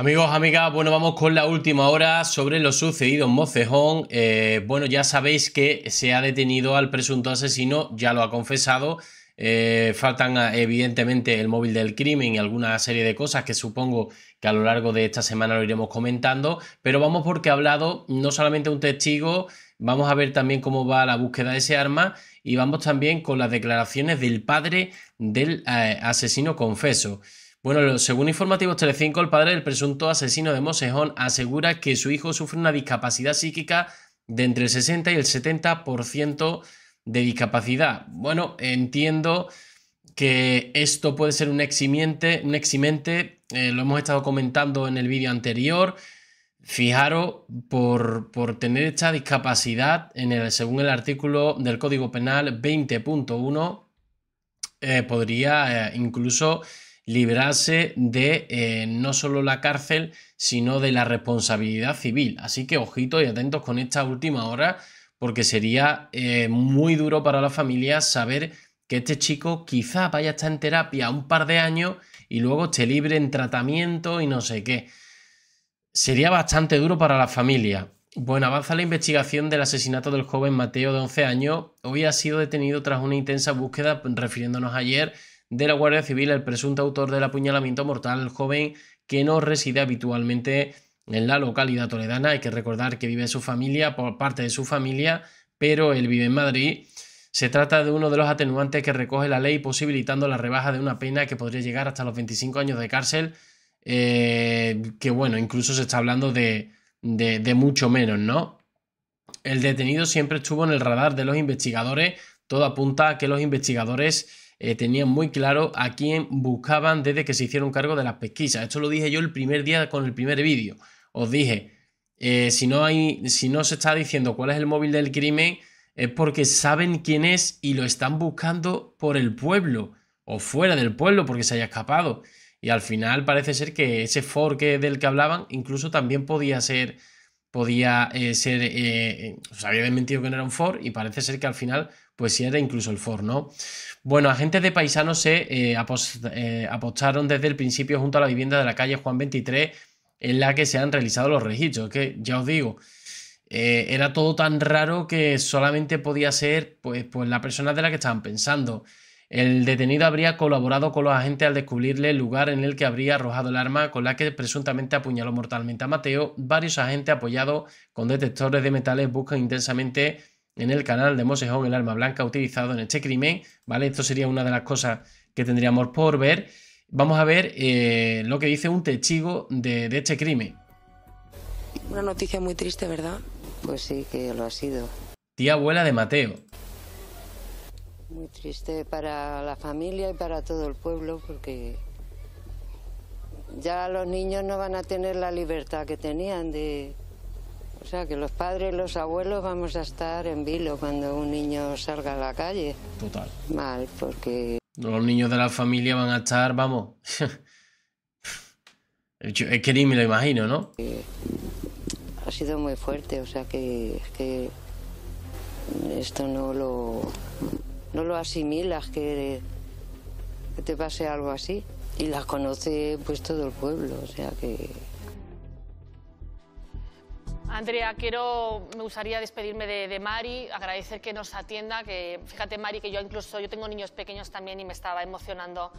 Amigos, amigas, bueno, vamos con la última hora sobre lo sucedido en Mocejón. Eh, bueno, ya sabéis que se ha detenido al presunto asesino, ya lo ha confesado. Eh, faltan ah, evidentemente el móvil del crimen y alguna serie de cosas que supongo que a lo largo de esta semana lo iremos comentando, pero vamos porque ha hablado no solamente un testigo, vamos a ver también cómo va la búsqueda de ese arma y vamos también con las declaraciones del padre del eh, asesino confeso. Bueno, según informativos Telecinco, el padre del presunto asesino de Mosejón asegura que su hijo sufre una discapacidad psíquica de entre el 60 y el 70% de discapacidad. Bueno, entiendo que esto puede ser un eximiente, un eximente, eh, lo hemos estado comentando en el vídeo anterior. Fijaros, por, por, tener esta discapacidad, en el, según el artículo del Código Penal 20.1, eh, podría eh, incluso librarse de eh, no solo la cárcel, sino de la responsabilidad civil. Así que ojitos y atentos con esta última hora, porque sería eh, muy duro para la familia saber que este chico quizá vaya a estar en terapia un par de años y luego esté libre en tratamiento y no sé qué. Sería bastante duro para la familia. Bueno, avanza la investigación del asesinato del joven Mateo de 11 años. Hoy ha sido detenido tras una intensa búsqueda, refiriéndonos ayer de la Guardia Civil el presunto autor del apuñalamiento mortal joven que no reside habitualmente en la localidad toledana. Hay que recordar que vive su familia por parte de su familia, pero él vive en Madrid. Se trata de uno de los atenuantes que recoge la ley posibilitando la rebaja de una pena que podría llegar hasta los 25 años de cárcel, eh, que bueno, incluso se está hablando de, de, de mucho menos, ¿no? El detenido siempre estuvo en el radar de los investigadores, todo apunta a que los investigadores eh, tenían muy claro a quién buscaban desde que se hicieron cargo de las pesquisas. Esto lo dije yo el primer día con el primer vídeo. Os dije, eh, si, no hay, si no se está diciendo cuál es el móvil del crimen, es porque saben quién es y lo están buscando por el pueblo o fuera del pueblo porque se haya escapado. Y al final parece ser que ese forque del que hablaban incluso también podía ser podía eh, ser, os eh, eh, pues, había mentido que no era un Ford y parece ser que al final pues sí era incluso el Ford, ¿no? Bueno, agentes de paisanos se apostaron desde el principio junto a la vivienda de la calle Juan 23 en la que se han realizado los registros, que ya os digo, era todo tan raro que solamente podía ser pues, pues la persona de la que estaban pensando. El detenido habría colaborado con los agentes al descubrirle el lugar en el que habría arrojado el arma con la que presuntamente apuñaló mortalmente a Mateo. Varios agentes apoyados con detectores de metales buscan intensamente en el canal de Mosejón el arma blanca utilizado en este crimen. ¿vale? Esto sería una de las cosas que tendríamos por ver. Vamos a ver eh, lo que dice un testigo de, de este crimen. Una noticia muy triste, ¿verdad? Pues sí, que lo ha sido. Tía abuela de Mateo. Muy triste para la familia y para todo el pueblo porque ya los niños no van a tener la libertad que tenían de... O sea, que los padres, los abuelos vamos a estar en vilo cuando un niño salga a la calle. Total. Mal, porque... Los niños de la familia van a estar, vamos... es que ni me lo imagino, ¿no? Ha sido muy fuerte, o sea que, que esto no lo no lo asimilas que, te pase algo así. Y las conoce pues todo el pueblo, o sea que... Andrea, quiero, me gustaría despedirme de, Mari, agradecer que nos atienda, que fíjate Mari que yo incluso, yo tengo niños pequeños también y me estaba emocionando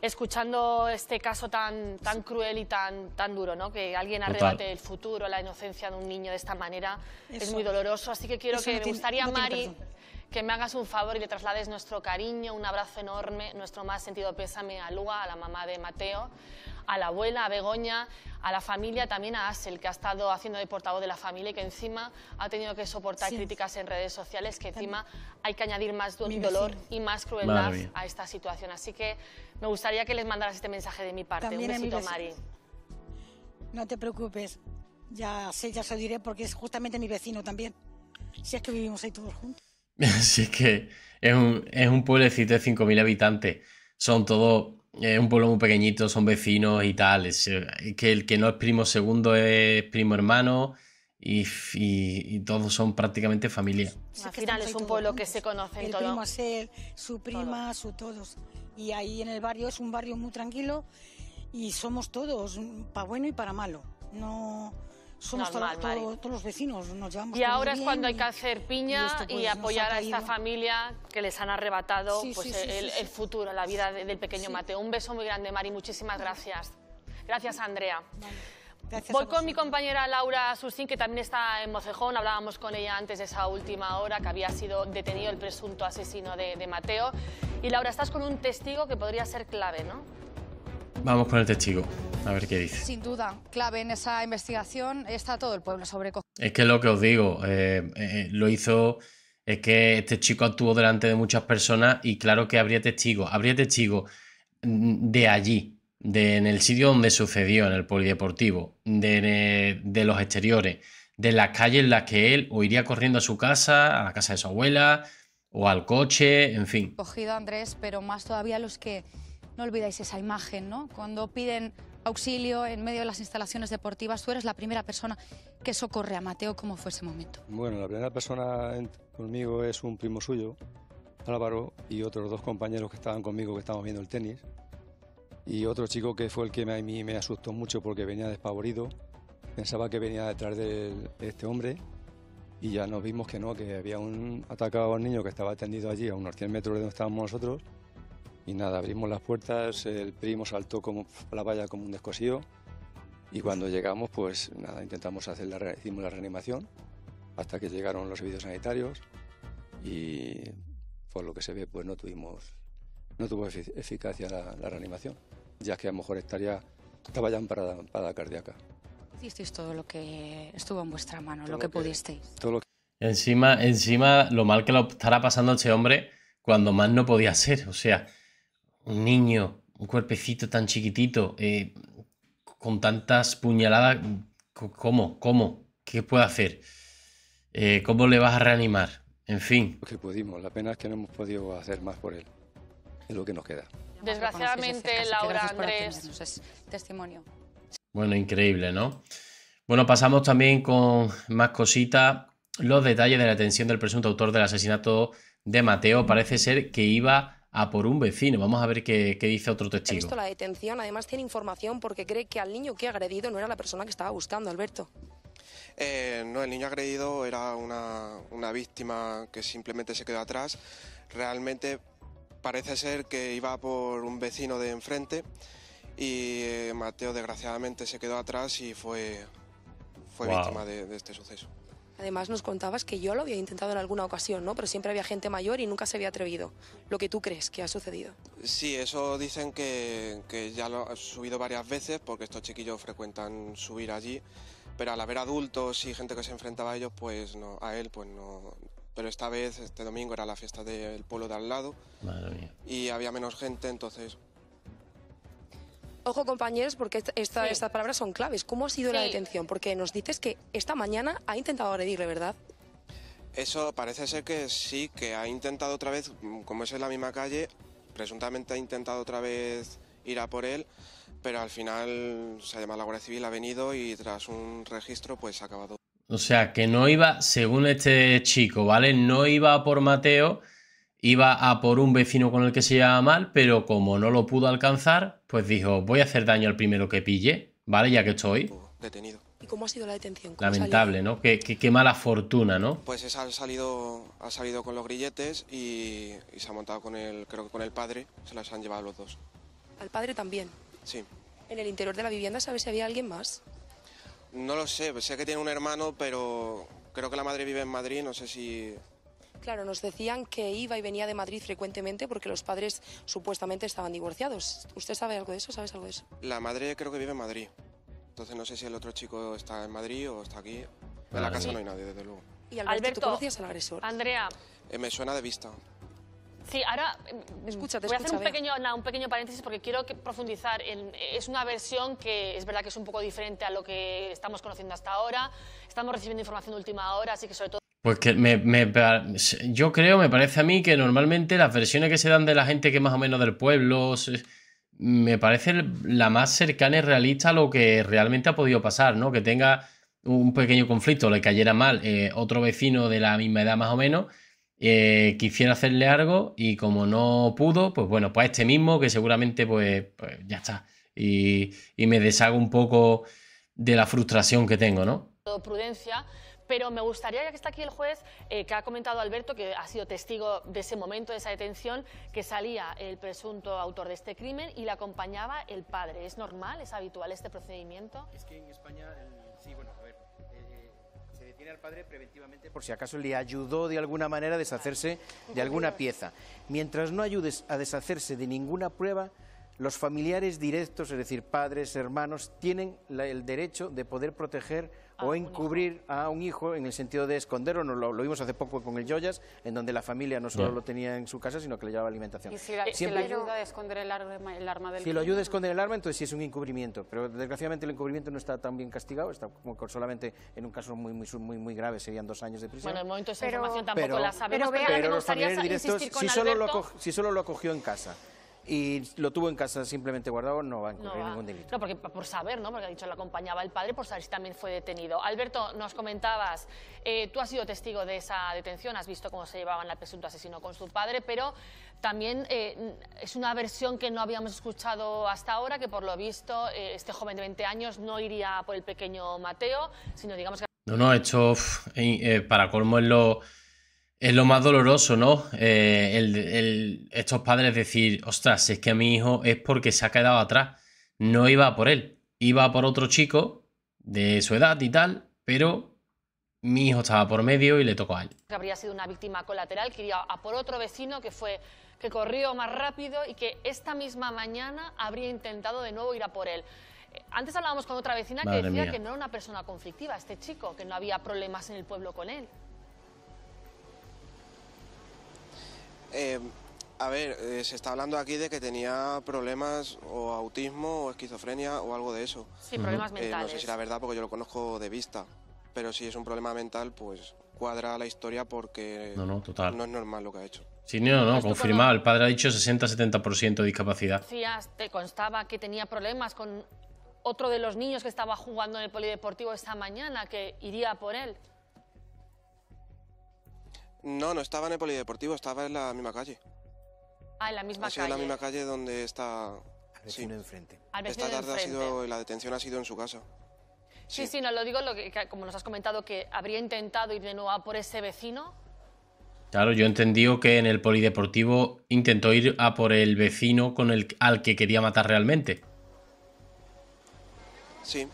escuchando este caso tan, tan cruel y tan, tan duro, ¿no? Que alguien arrebate el futuro, la inocencia de un niño de esta manera, es muy doloroso, así que quiero que, me gustaría Mari que me hagas un favor y le traslades nuestro cariño, un abrazo enorme, nuestro más sentido pésame a Lua, a la mamá de Mateo, a la abuela, a Begoña, a la familia, también a Asel, que ha estado haciendo de portavoz de la familia y que encima ha tenido que soportar críticas en redes sociales, que encima hay que añadir más dolor y más crueldad a esta situación. Así que me gustaría que les mandaras este mensaje de mi parte. un besito, Mari. No te preocupes, ya sé, ya se lo diré porque es justamente mi vecino también. Si es que vivimos ahí todos juntos. Así que es un, es un pueblecito de 5.000 habitantes. Son todos, es un pueblo muy pequeñito, son vecinos y tal. que el que no es primo segundo es primo hermano. Y, y, todos son prácticamente familia. Al final es un pueblo que se conoce en todo. Primo ser, su prima, su todos. Y ahí en el barrio es un barrio muy tranquilo y somos todos, para bueno y para malo. No, somos todos los vecinos, nos llevamos Y ahora es cuando hay que hacer piña y, pues, apoyar a esta familia que les han arrebatado pues, el, futuro, la vida del pequeño Mateo. Un beso muy grande, Mari, muchísimas gracias. Gracias, Andrea. Voy con mi compañera Laura Susín, que también está en Mocejón. Hablábamos con ella antes de esa última hora que había sido detenido el presunto asesino de, de Mateo. Y Laura, estás con un testigo que podría ser clave, ¿no? Vamos con el testigo, a ver qué dice. Sin duda, clave en esa investigación está todo el pueblo sobrecogido. Es que lo que os digo, eh, eh, eh, lo hizo. Es que este chico actuó delante de muchas personas y claro que habría testigos. Habría testigos mm, de allí, de, en el sitio donde sucedió, en el polideportivo, de, de los exteriores, de las calles en las que él o iría corriendo a su casa, a la casa de su abuela, o al coche, en fin. Cogido Andrés, pero más todavía los que no olvidáis esa imagen, ¿no? Cuando piden auxilio en medio de las instalaciones deportivas, tú eres la primera persona que socorre a Mateo. ¿Cómo fue ese momento? Bueno, la primera persona conmigo es un primo suyo, Álvaro, y otros dos compañeros que estaban conmigo que estaban viendo el tenis. Y otro chico que fue el que a mí me asustó mucho porque venía despavorido. Pensaba que venía detrás de este hombre y ya nos vimos que no, que había un atacado al niño que estaba tendido allí a unos 100 metros de donde estábamos nosotros y nada, abrimos las puertas, el primo saltó como la valla como un descosido y cuando llegamos, pues nada, intentamos hacer la, reanimación hasta que llegaron los servicios sanitarios y por lo que se ve, pues no tuvimos, no tuvo eficacia la, reanimación, ya que a lo mejor estaría, estaba ya en parada, parada cardíaca. Hicisteis todo lo que estuvo en vuestra mano, lo que, pudisteis. Todo lo Encima, encima, lo mal que lo estará pasando ese hombre cuando más no podía ser, o sea un niño, un cuerpecito tan chiquitito, eh, con tantas puñaladas, ¿cómo? ¿Cómo? ¿Qué puede hacer? Eh, ¿Cómo le vas a reanimar? En fin. Lo que pudimos, la pena es que no hemos podido hacer más por él. Es lo que nos queda. Desgraciadamente, Laura Andrés. Es testimonio. Bueno, increíble, ¿no? Bueno, pasamos también con más cositas. Los detalles de la atención del presunto autor del asesinato de Mateo. Parece ser que iba a por un vecino. Vamos a ver qué, qué dice otro testigo. la detención, además tiene información porque cree que al niño que ha agredido no era la persona que estaba buscando, Alberto. Eh, no, el niño agredido era una, una víctima que simplemente se quedó atrás. Realmente parece ser que iba por un vecino de enfrente y eh, Mateo desgraciadamente se quedó atrás y fue, fue víctima de, este suceso. Además nos contabas que yo lo había intentado en alguna ocasión, ¿no? Pero siempre había gente mayor y nunca se había atrevido. ¿Lo que tú crees que ha sucedido? Sí, eso dicen que, ya lo ha subido varias veces porque estos chiquillos frecuentan subir allí, pero al haber adultos y gente que se enfrentaba a ellos, pues no, a él, pues no, pero esta vez, este domingo, era la fiesta del pueblo de al lado. Madre mía. Y había menos gente, entonces Ojo compañeros, porque estas palabras son claves. ¿Cómo ha sido la detención? Porque nos dices que esta mañana ha intentado agredirle, ¿verdad? Eso parece ser que sí, que ha intentado otra vez, mm, como es en la misma calle, presuntamente ha intentado otra vez ir a por él, pero al final se ha llamado la Guardia Civil, ha venido y tras un registro pues ha acabado. O sea, que no iba, según este chico, ¿vale? No iba por Mateo, Iba a por un vecino con el que se llevaba mal, pero como no lo pudo alcanzar, pues dijo, voy a hacer daño al primero que pille, ¿vale? Ya que estoy. Detenido. ¿Y cómo ha sido la detención? Lamentable, ¿no? Qué, mala fortuna, ¿no? Pues han salido, ha salido con los grilletes y, se ha montado con el, creo que con el padre, se las han llevado los dos. ¿Al padre también? Sí. ¿En el interior de la vivienda sabe si había alguien más? No lo sé, sé que tiene un hermano, pero creo que la madre vive en Madrid, no sé si Claro, nos decían que iba y venía de Madrid frecuentemente porque los padres supuestamente estaban divorciados. ¿Usted sabe algo de eso? ¿Sabes algo de eso? La madre creo que vive en Madrid. Entonces no sé si el otro chico está en Madrid o está aquí. En la casa no hay nadie, desde luego. ¿Y Alberto, ¿tú conocías al agresor? Andrea. Eh, me suena de vista. Sí, ahora mm, escucha, voy a hacer un pequeño, un pequeño paréntesis porque quiero profundizar. En, es una versión que es verdad que es un poco diferente a lo que estamos conociendo hasta ahora. Estamos recibiendo información de última hora, así que sobre todo... Pues que me, yo creo, me parece a mí que normalmente las versiones que se dan de la gente que más o menos del pueblo me parece la más cercana y realista a lo que realmente ha podido pasar, ¿no? Que tenga un pequeño conflicto, le cayera mal eh, otro vecino de la misma edad más o menos, eh, quisiera hacerle algo y como no pudo, pues bueno, pues este mismo que seguramente pues, pues ya está. Y, y me deshago un poco de la frustración que tengo, ¿no? Prudencia pero me gustaría, ya que está aquí el juez, eh, que ha comentado Alberto, que ha sido testigo de ese momento, de esa detención, que salía el presunto autor de este crimen y le acompañaba el padre. ¿Es normal, es habitual este procedimiento? Es que en España, sí, bueno, a ver, eh, se detiene al padre preventivamente por si acaso le ayudó de alguna manera a deshacerse de alguna pieza. Mientras no ayudes a deshacerse de ninguna prueba, los familiares directos, es decir, padres, hermanos, tienen el derecho de poder proteger o encubrir a un hijo en el sentido de esconderlo. Lo, lo, vimos hace poco con el joyas en donde la familia no solo lo tenía en su casa, sino que le llevaba alimentación. ¿Y si, la, eh, ayuda a esconder el arma, el arma del Si lo ayuda a esconder el arma, entonces sí es un encubrimiento. Pero desgraciadamente el encubrimiento no está tan bien castigado, está como solamente en un caso muy, muy, muy, grave, serían dos años de prisión. Bueno, tampoco la sabemos. Pero, pero, los familiares directos, si, solo lo, si solo lo acogió en casa y lo tuvo en casa simplemente guardado, no va a incurrir ningún delito. No, porque por saber, ¿no? Porque ha dicho lo acompañaba el padre, por saber si también fue detenido. Alberto, nos comentabas, eh, tú has sido testigo de esa detención, has visto cómo se llevaban al presunto asesino con su padre, pero también eh, es una versión que no habíamos escuchado hasta ahora, que por lo visto eh, este joven de 20 años no iría por el pequeño Mateo, sino digamos que... No, no, hecho, para colmo en lo es lo más doloroso, ¿no? Eh, el, estos padres decir, ostras, es que a mi hijo es porque se ha quedado atrás. No iba por él, iba por otro chico de su edad y tal, pero mi hijo estaba por medio y le tocó a él. habría sido una víctima colateral, que iría a por otro vecino que fue que corrió más rápido y que esta misma mañana habría intentado de nuevo ir a por él. Antes hablábamos con otra vecina que decía que no era una persona conflictiva este chico, que no había problemas en el pueblo con él. Eh, a ver, eh, se está hablando aquí de que tenía problemas o autismo o esquizofrenia o algo de eso. Sí, problemas mentales. Eh, no sé si era verdad porque yo lo conozco de vista, pero si es un problema mental, pues cuadra la historia porque no, no, total. no es normal lo que ha hecho. Sí, no, no, confirmado. El padre ha dicho 60-70% de discapacidad. te constaba que tenía problemas con otro de los niños que estaba jugando en el polideportivo esta mañana, que iría por él. No, no estaba en el polideportivo, estaba en la misma calle. Ah, en la misma ha en la misma calle donde está. Al vecino enfrente. Esta tarde ha sido, la detención ha sido en su casa. Sí, sí, no lo digo, lo que, como nos has comentado, que habría intentado ir de nuevo a por ese vecino. Claro, yo entendí que en el polideportivo intentó ir a por el vecino con el, al que quería matar realmente. Sí,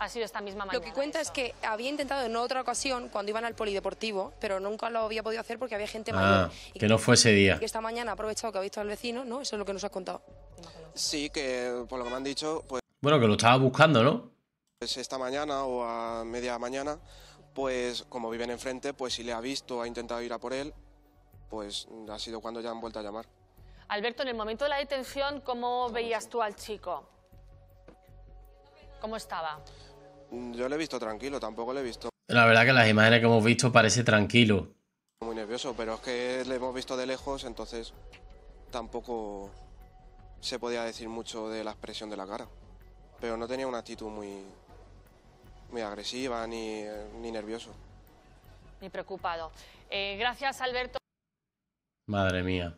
ha sido esta misma mañana. Lo que cuenta es que había intentado en otra ocasión cuando iban al polideportivo, pero nunca lo había podido hacer porque había gente ah, mayor. que, no fue ese día. que esta mañana ha aprovechado que ha visto al vecino, ¿no? Eso es lo que nos has contado. Sí, que por lo que me han dicho, pues. Bueno, que lo estaba buscando, ¿no? Pues esta mañana o a media mañana, pues como viven enfrente, pues si le ha visto, ha intentado ir a por él, pues ha sido cuando ya han vuelto a llamar. Alberto, en el momento de la detención, ¿cómo veías tú al chico? ¿Cómo estaba? Yo le he visto tranquilo, tampoco le he visto. La verdad que las imágenes que hemos visto parece tranquilo. Muy nervioso, pero es que le hemos visto de lejos, entonces tampoco se podía decir mucho de la expresión de la cara. Pero no tenía una actitud muy, muy agresiva ni, ni nervioso. Ni preocupado. Eh, gracias, Alberto. Madre mía.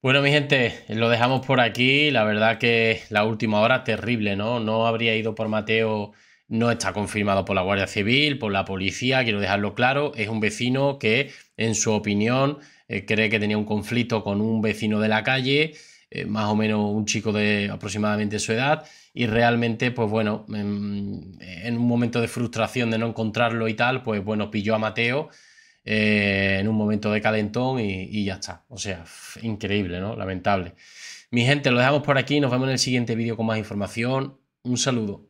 Bueno, mi gente, lo dejamos por aquí. La verdad que la última hora terrible, ¿no? No habría ido por Mateo, no está confirmado por la Guardia Civil, por la policía, quiero dejarlo claro. Es un vecino que, en su opinión, eh, cree que tenía un conflicto con un vecino de la calle, eh, más o menos un chico de aproximadamente su edad, y realmente, pues bueno, en un momento de frustración de no encontrarlo y tal, pues bueno, pilló a Mateo eh, en un momento de calentón y, y ya está. O sea, increíble, ¿no? Lamentable. Mi gente, lo dejamos por aquí. Nos vemos en el siguiente vídeo con más información. Un saludo.